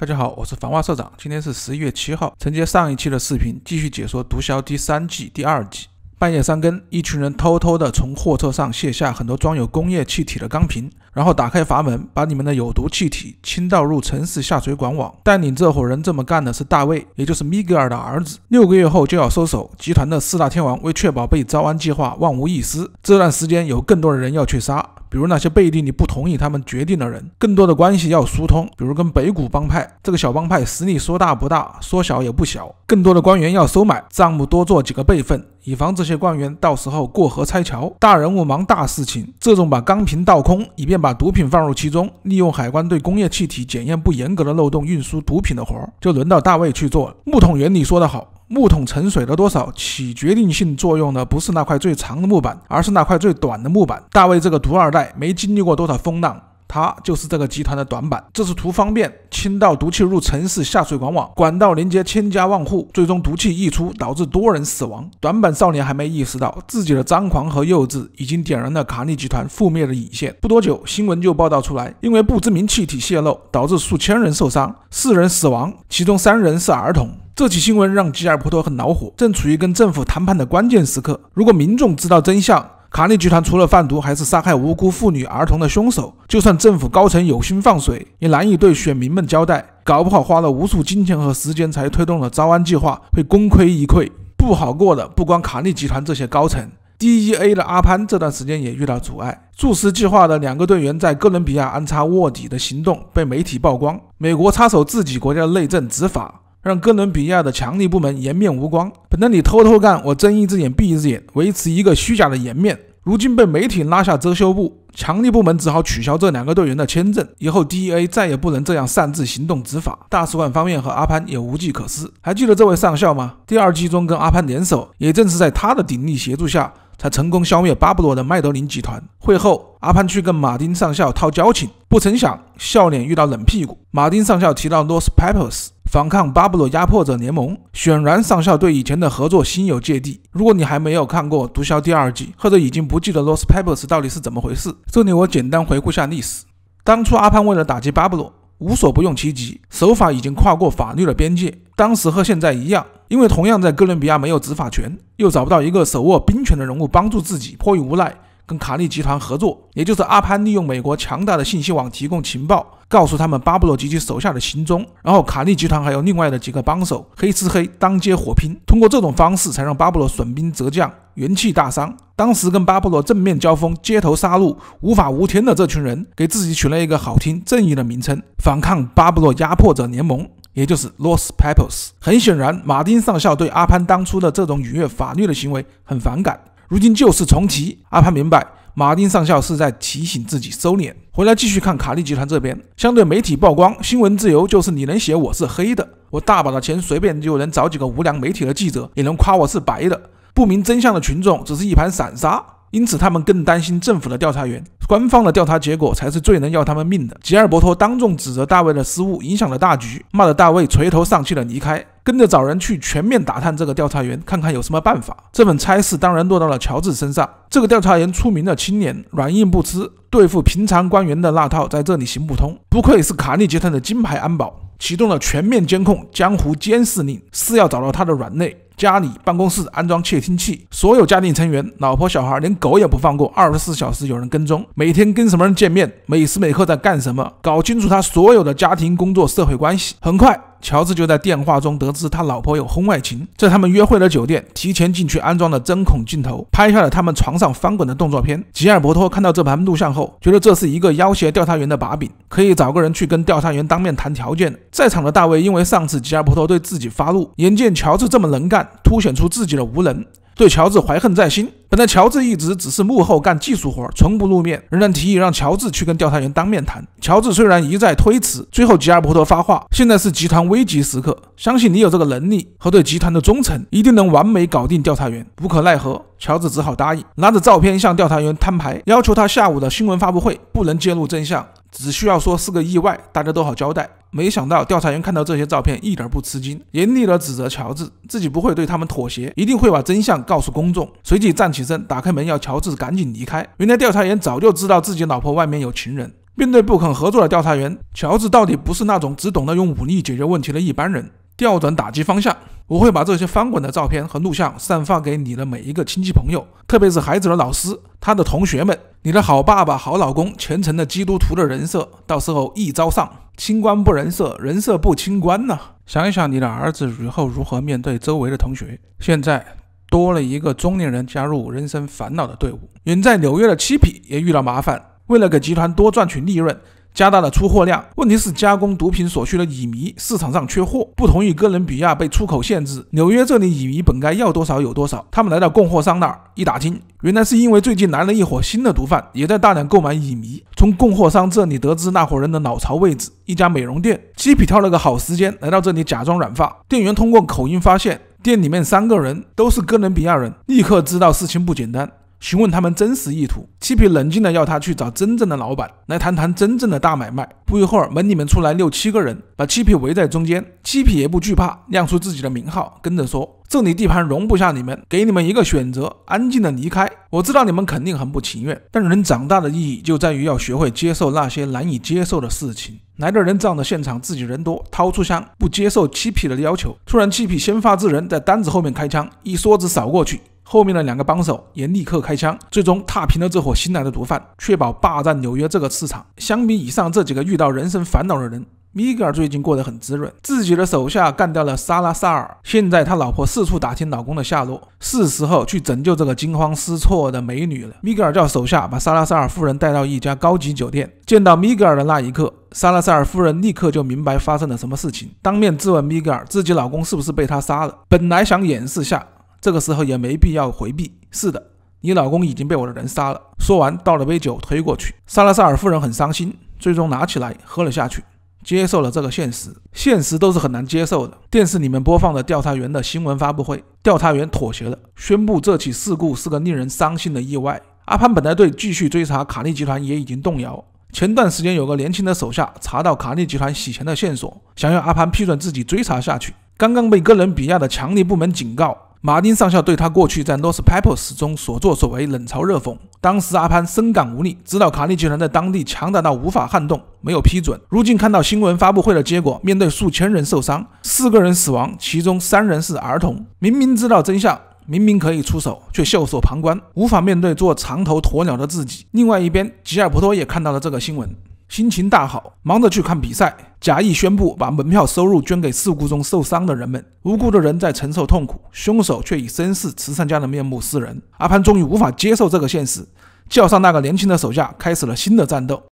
大家好，我是繁花社长。今天是十一月七号。承接上一期的视频，继续解说《毒枭》第三季第二集。半夜三更，一群人偷偷地从货车上卸下很多装有工业气体的钢瓶，然后打开阀门，把里面的有毒气体倾倒入城市下水管网。带领这伙人这么干的是大卫，也就是米格尔的儿子。六个月后就要收手。集团的四大天王为确保被招安计划万无一失，这段时间有更多的人要去杀。比如那些背地里不同意他们决定的人，更多的关系要疏通，比如跟北谷帮派这个小帮派，实力说大不大，说小也不小。更多的官员要收买，账目多做几个备份，以防这些官员到时候过河拆桥。大人物忙大事情，这种把钢瓶倒空以便把毒品放入其中，利用海关对工业气体检验不严格的漏洞运输毒品的活儿，就轮到大卫去做。木桶原理说得好。木桶沉水了多少起决定性作用的不是那块最长的木板，而是那块最短的木板。大卫这个独二代没经历过多少风浪，他就是这个集团的短板。这是图方便，倾倒毒气入城市下水管网，管道连接千家万户，最终毒气溢出，导致多人死亡。短板少年还没意识到自己的张狂和幼稚，已经点燃了卡利集团覆灭的引线。不多久，新闻就报道出来，因为不知名气体泄漏导致数千人受伤，四人死亡，其中三人是儿童。这起新闻让吉尔伯托很恼火，正处于跟政府谈判的关键时刻。如果民众知道真相，卡利集团除了贩毒，还是杀害无辜妇女儿童的凶手。就算政府高层有心放水，也难以对选民们交代。搞不好花了无数金钱和时间才推动了招安计划，会功亏一篑。不好过的不光卡利集团这些高层，DEA 的阿潘这段时间也遇到阻碍。注斯计划的两个队员在哥伦比亚安插卧底的行动被媒体曝光，美国插手自己国家的内政执法。让哥伦比亚的强力部门颜面无光。本来你偷偷干，我睁一只眼闭一只眼，维持一个虚假的颜面。如今被媒体拉下遮羞布，强力部门只好取消这两个队员的签证。以后 DEA 再也不能这样擅自行动执法。大使馆方面和阿潘也无计可施。还记得这位上校吗？第二季中跟阿潘联手，也正是在他的鼎力协助下。才成功消灭巴布罗的麦德林集团。会后，阿潘去跟马丁上校套交情，不曾想笑脸遇到冷屁股。马丁上校提到 Los p e p e r s 反抗巴布罗压迫者联盟，显然上校对以前的合作心有芥蒂。如果你还没有看过《毒枭》第二季，或者已经不记得 Los p e p e r s 到底是怎么回事，这里我简单回顾下历史。当初阿潘为了打击巴布罗，无所不用其极，手法已经跨过法律的边界。当时和现在一样，因为同样在哥伦比亚没有执法权，又找不到一个手握兵权的人物帮助自己，迫于无奈。跟卡利集团合作，也就是阿潘利用美国强大的信息网提供情报，告诉他们巴布罗及其手下的行踪。然后卡利集团还有另外的几个帮手，黑吃黑，当街火拼。通过这种方式，才让巴布罗损兵折将，元气大伤。当时跟巴布罗正面交锋，街头杀戮，无法无天的这群人，给自己取了一个好听、正义的名称——反抗巴布罗压迫者联盟，也就是 Los Pepos。很显然，马丁上校对阿潘当初的这种逾越法律的行为很反感。如今旧事重提，阿潘明白马丁上校是在提醒自己收敛回来。继续看卡利集团这边，相对媒体曝光，新闻自由就是你能写我是黑的，我大把的钱随便就能找几个无良媒体的记者，也能夸我是白的。不明真相的群众只是一盘散沙。因此，他们更担心政府的调查员，官方的调查结果才是最能要他们命的。吉尔伯托当众指责大卫的失误影响了大局，骂得大卫垂头丧气地离开，跟着找人去全面打探这个调查员，看看有什么办法。这份差事当然落到了乔治身上。这个调查员出名的青年，软硬不吃，对付平常官员的那套在这里行不通。不愧是卡利集团的金牌安保，启动了全面监控、江湖监视令，誓要找到他的软肋。家里、办公室安装窃听器，所有家庭成员、老婆、小孩，连狗也不放过，二十四小时有人跟踪，每天跟什么人见面，每时每刻在干什么，搞清楚他所有的家庭、工作、社会关系，很快。乔治就在电话中得知他老婆有婚外情，在他们约会的酒店提前进去安装了针孔镜头，拍下了他们床上翻滚的动作片。吉尔伯托看到这盘录像后，觉得这是一个要挟调查员的把柄，可以找个人去跟调查员当面谈条件。在场的大卫因为上次吉尔伯托对自己发怒，眼见乔治这么能干，凸显出自己的无能，对乔治怀恨在心。本来乔治一直只是幕后干技术活，从不露面。仍然提议让乔治去跟调查员当面谈。乔治虽然一再推辞，最后吉尔伯特发话：“现在是集团危急时刻，相信你有这个能力和对集团的忠诚，一定能完美搞定调查员。”无可奈何，乔治只好答应，拿着照片向调查员摊牌，要求他下午的新闻发布会不能揭露真相。只需要说是个意外，大家都好交代。没想到调查员看到这些照片一点不吃惊，严厉地指责乔治，自己不会对他们妥协，一定会把真相告诉公众。随即站起身，打开门，要乔治赶紧离开。原来调查员早就知道自己老婆外面有情人，面对不肯合作的调查员，乔治到底不是那种只懂得用武力解决问题的一般人，调转打击方向，我会把这些翻滚的照片和录像散发给你的每一个亲戚朋友，特别是孩子的老师，他的同学们。你的好爸爸、好老公，虔诚的基督徒的人设，到时候一招丧，清官不人设，人设不清官呢？想一想，你的儿子以后如何面对周围的同学？现在多了一个中年人加入人生烦恼的队伍。远在纽约的七匹也遇到麻烦，为了给集团多赚取利润。加大了出货量，问题是加工毒品所需的乙醚市场上缺货。不同于哥伦比亚被出口限制，纽约这里乙醚本该要多少有多少。他们来到供货商那儿一打听，原来是因为最近来了一伙新的毒贩，也在大量购买乙醚。从供货商这里得知那伙人的老巢位置，一家美容店。七匹挑了个好时间来到这里，假装染发。店员通过口音发现店里面三个人都是哥伦比亚人，立刻知道事情不简单。询问他们真实意图，七皮冷静地要他去找真正的老板来谈谈真正的大买卖。不一会儿，门里面出来六七个人，把七皮围在中间。七皮也不惧怕，亮出自己的名号，跟着说：“这里地盘容不下你们，给你们一个选择，安静的离开。我知道你们肯定很不情愿，但人长大的意义就在于要学会接受那些难以接受的事情。”来的人仗着现场自己人多，掏出枪，不接受七皮的要求。突然，七皮先发制人，在单子后面开枪，一梭子扫过去。后面的两个帮手也立刻开枪，最终踏平了这伙新来的毒贩，确保霸占纽约这个市场。相比以上这几个遇到人生烦恼的人，米格尔最近过得很滋润。自己的手下干掉了萨拉萨尔，现在他老婆四处打听老公的下落，是时候去拯救这个惊慌失措的美女了。米格尔叫手下把萨拉萨尔夫人带到一家高级酒店。见到米格尔的那一刻，萨拉塞尔夫人立刻就明白发生了什么事情，当面质问米格尔自己老公是不是被他杀了。本来想掩饰下。这个时候也没必要回避。是的，你老公已经被我的人杀了。说完，倒了杯酒推过去。萨拉塞尔夫人很伤心，最终拿起来喝了下去，接受了这个现实。现实都是很难接受的。电视里面播放的调查员的新闻发布会，调查员妥协了，宣布这起事故是个令人伤心的意外。阿潘本来对继续追查卡利集团也已经动摇。前段时间有个年轻的手下查到卡利集团洗钱的线索，想要阿潘批准自己追查下去。刚刚被哥伦比亚的强力部门警告。马丁上校对他过去在《n o s t p i p e r s 中所作所为冷嘲热讽。当时阿潘深感无力，知道卡利集团在当地强大到无法撼动，没有批准。如今看到新闻发布会的结果，面对数千人受伤，四个人死亡，其中三人是儿童，明明知道真相，明明可以出手，却袖手旁观，无法面对做长头鸵鸟的自己。另外一边，吉尔伯托也看到了这个新闻。心情大好，忙着去看比赛，假意宣布把门票收入捐给事故中受伤的人们。无辜的人在承受痛苦，凶手却以绅士慈善家的面目示人。阿潘终于无法接受这个现实，叫上那个年轻的手下，开始了新的战斗。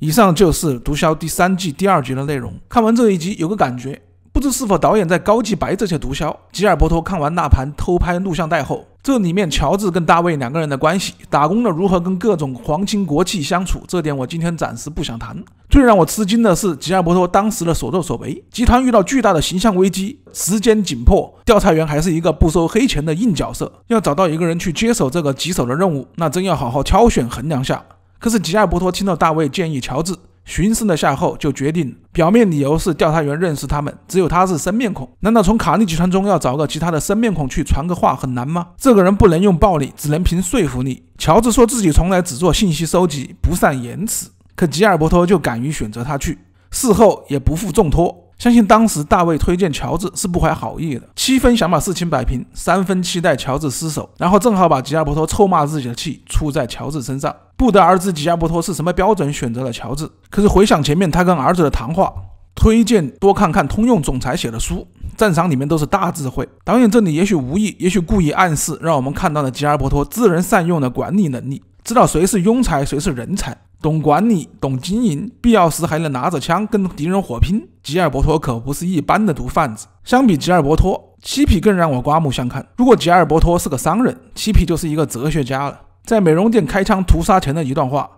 以上就是《毒枭》第三季第二集的内容。看完这一集，有个感觉。不知是否导演在高级白这些毒枭吉尔伯托看完那盘偷拍录像带后，这里面乔治跟大卫两个人的关系，打工的如何跟各种皇亲国戚相处，这点我今天暂时不想谈。最让我吃惊的是吉尔伯托当时的所作所为，集团遇到巨大的形象危机，时间紧迫，调查员还是一个不收黑钱的硬角色，要找到一个人去接手这个棘手的任务，那真要好好挑选衡量下。可是吉尔伯托听到大卫建议乔治。寻思了下后，就决定表面理由是调查员认识他们，只有他是生面孔。难道从卡利集团中要找个其他的生面孔去传个话很难吗？这个人不能用暴力，只能凭说服力。乔治说自己从来只做信息收集，不善言辞，可吉尔伯托就敢于选择他去，事后也不负重托。相信当时大卫推荐乔治是不怀好意的，七分想把事情摆平，三分期待乔治失手，然后正好把吉尔伯托臭骂自己的气出在乔治身上。不得而知吉尔伯托是什么标准选择了乔治。可是回想前面他跟儿子的谈话，推荐多看看通用总裁写的书，战场里面都是大智慧。导演这里也许无意，也许故意暗示，让我们看到了吉尔伯托知人善用的管理能力，知道谁是庸才，谁是人才。懂管理，懂经营，必要时还能拿着枪跟敌人火拼。吉尔伯托可不是一般的毒贩子。相比吉尔伯托，七皮更让我刮目相看。如果吉尔伯托是个商人，七皮就是一个哲学家了。在美容店开枪屠杀前的一段话。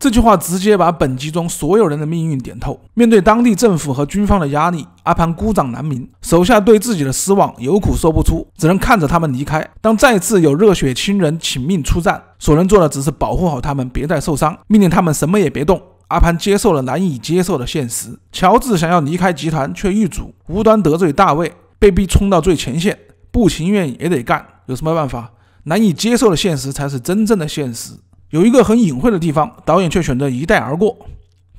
这句话直接把本集中所有人的命运点透。面对当地政府和军方的压力，阿潘孤掌难鸣，手下对自己的失望有苦说不出，只能看着他们离开。当再次有热血亲人请命出战，所能做的只是保护好他们，别再受伤，命令他们什么也别动。阿潘接受了难以接受的现实。乔治想要离开集团，却遇阻，无端得罪大卫，被逼冲到最前线，不情愿也得干。有什么办法？难以接受的现实才是真正的现实。有一个很隐晦的地方，导演却选择一带而过。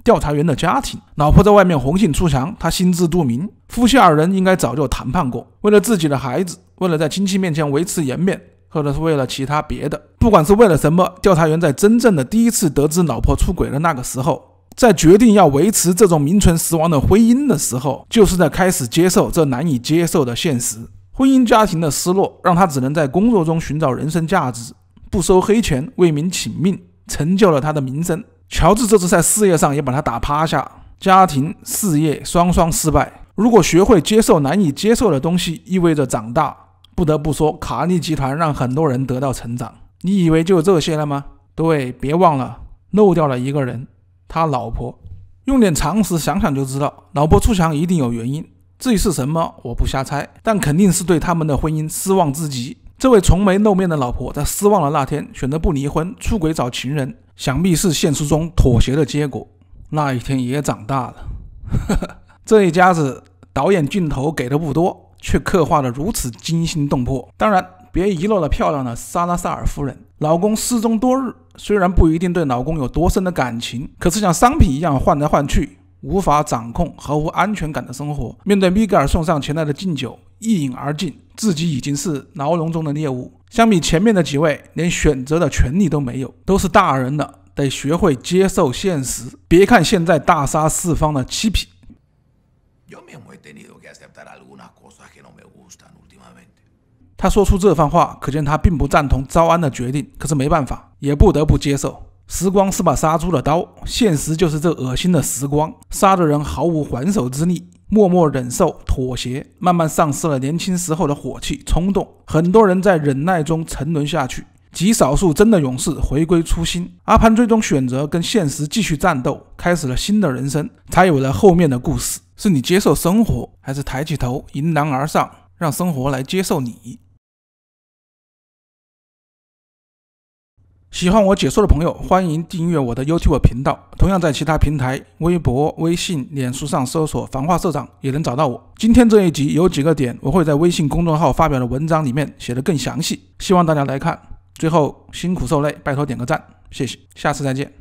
调查员的家庭，老婆在外面红杏出墙，他心知肚明，夫妻二人应该早就谈判过。为了自己的孩子，为了在亲戚面前维持颜面，或者是为了其他别的，不管是为了什么，调查员在真正的第一次得知老婆出轨的那个时候，在决定要维持这种名存实亡的婚姻的时候，就是在开始接受这难以接受的现实。婚姻家庭的失落，让他只能在工作中寻找人生价值。不收黑钱，为民请命，成就了他的名声。乔治这次在事业上也把他打趴下，家庭事业双双失败。如果学会接受难以接受的东西，意味着长大。不得不说，卡利集团让很多人得到成长。你以为就这些了吗？对，别忘了漏掉了一个人，他老婆。用点常识想想就知道，老婆出墙一定有原因。至于是什么，我不瞎猜，但肯定是对他们的婚姻失望至极。这位从没露面的老婆，在失望的那天选择不离婚、出轨找情人，想必是现实中妥协的结果。那一天也长大了。这一家子，导演镜头给的不多，却刻画的如此惊心动魄。当然，别遗漏了漂亮的莎拉·萨尔夫人，老公失踪多日，虽然不一定对老公有多深的感情，可是像商品一样换来换去。无法掌控、毫无安全感的生活。面对米格尔送上前来的敬酒，一饮而尽。自己已经是牢笼中的猎物。相比前面的几位，连选择的权利都没有，都是大人了，得学会接受现实。别看现在大杀四方的七匹，他说出这番话，可见他并不赞同招安的决定。可是没办法，也不得不接受。时光是把杀猪的刀，现实就是这恶心的时光，杀的人毫无还手之力，默默忍受、妥协，慢慢丧失了年轻时候的火气、冲动。很多人在忍耐中沉沦下去，极少数真的勇士回归初心。阿潘最终选择跟现实继续战斗，开始了新的人生，才有了后面的故事。是你接受生活，还是抬起头迎难而上，让生活来接受你？喜欢我解说的朋友，欢迎订阅我的 YouTube 频道。同样在其他平台，微博、微信、脸书上搜索“繁花社长”也能找到我。今天这一集有几个点，我会在微信公众号发表的文章里面写得更详细，希望大家来看。最后辛苦受累，拜托点个赞，谢谢，下次再见。